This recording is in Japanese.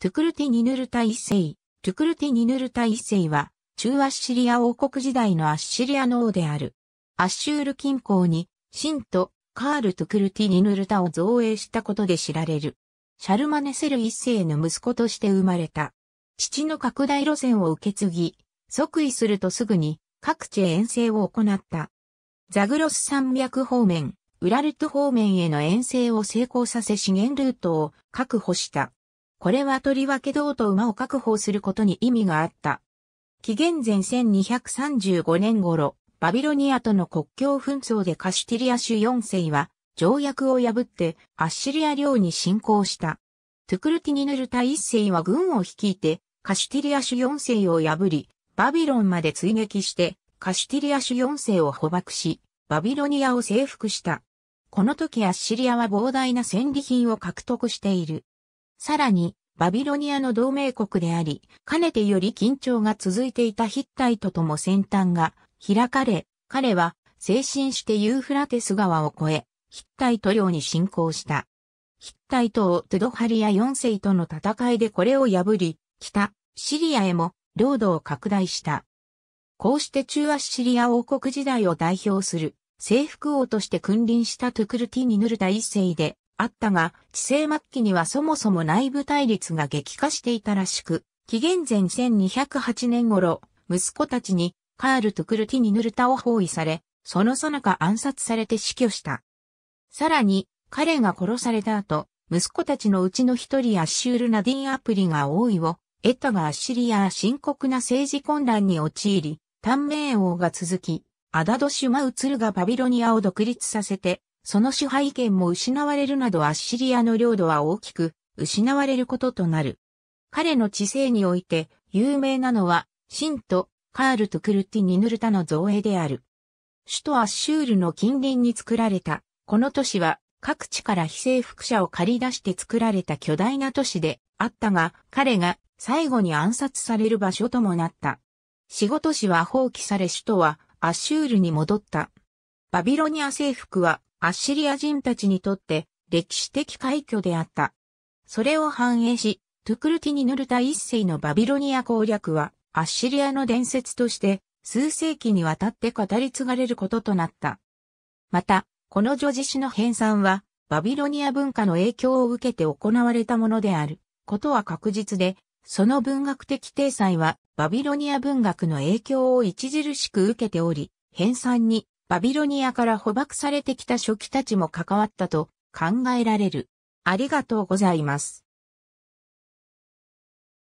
トゥクルティニヌルタ一世。トゥクルティニヌルタ一世は、中アッシリア王国時代のアッシリアの王である。アッシュール近郊に、神とカール・トゥクルティニヌルタを造営したことで知られる。シャルマネセル一世の息子として生まれた。父の拡大路線を受け継ぎ、即位するとすぐに各地へ遠征を行った。ザグロス山脈方面、ウラルト方面への遠征を成功させ資源ルートを確保した。これはとりわけうと馬を確保することに意味があった。紀元前1235年頃、バビロニアとの国境紛争でカシティリア州4世は、条約を破って、アッシリア領に侵攻した。トゥクルティニヌルタ1世は軍を率いて、カシティリア州4世を破り、バビロンまで追撃して、カシティリア州4世を捕獲し、バビロニアを征服した。この時アッシリアは膨大な戦利品を獲得している。さらに、バビロニアの同盟国であり、かねてより緊張が続いていたヒッタイトとも先端が開かれ、彼は精神してユーフラテス川を越え、ヒッタイト領に侵攻した。ヒッタイトをトゥドハリア4世との戦いでこれを破り、北、シリアへも領土を拡大した。こうして中アシリア王国時代を代表する征服王として君臨したトゥクルティニヌルタ一世で、あったが、地政末期にはそもそも内部対立が激化していたらしく、紀元前1208年頃、息子たちにカールとクルティニヌルタを包囲され、その最中暗殺されて死去した。さらに、彼が殺された後、息子たちのうちの一人アッシュール・ナディン・アプリが王位を、エタがアッシリア深刻な政治混乱に陥り、短命王が続き、アダドシュマウツルがバビロニアを独立させて、その支配権も失われるなどアッシリアの領土は大きく失われることとなる。彼の知性において有名なのは、シント、カールとクルティ・ニヌルタの造営である。首都アッシュールの近隣に作られた、この都市は各地から非征服者を借り出して作られた巨大な都市であったが、彼が最後に暗殺される場所ともなった。仕事市は放棄され首都はアッシュールに戻った。バビロニア征服はアッシリア人たちにとって歴史的快挙であった。それを反映し、トゥクルティに塗るた一世のバビロニア攻略は、アッシリアの伝説として、数世紀にわたって語り継がれることとなった。また、この叙事詩の編纂は、バビロニア文化の影響を受けて行われたものである、ことは確実で、その文学的体裁は、バビロニア文学の影響を著しく受けており、編纂にバビロニアから捕獲されてきた初期たちも関わったと考えられる。ありがとうございます。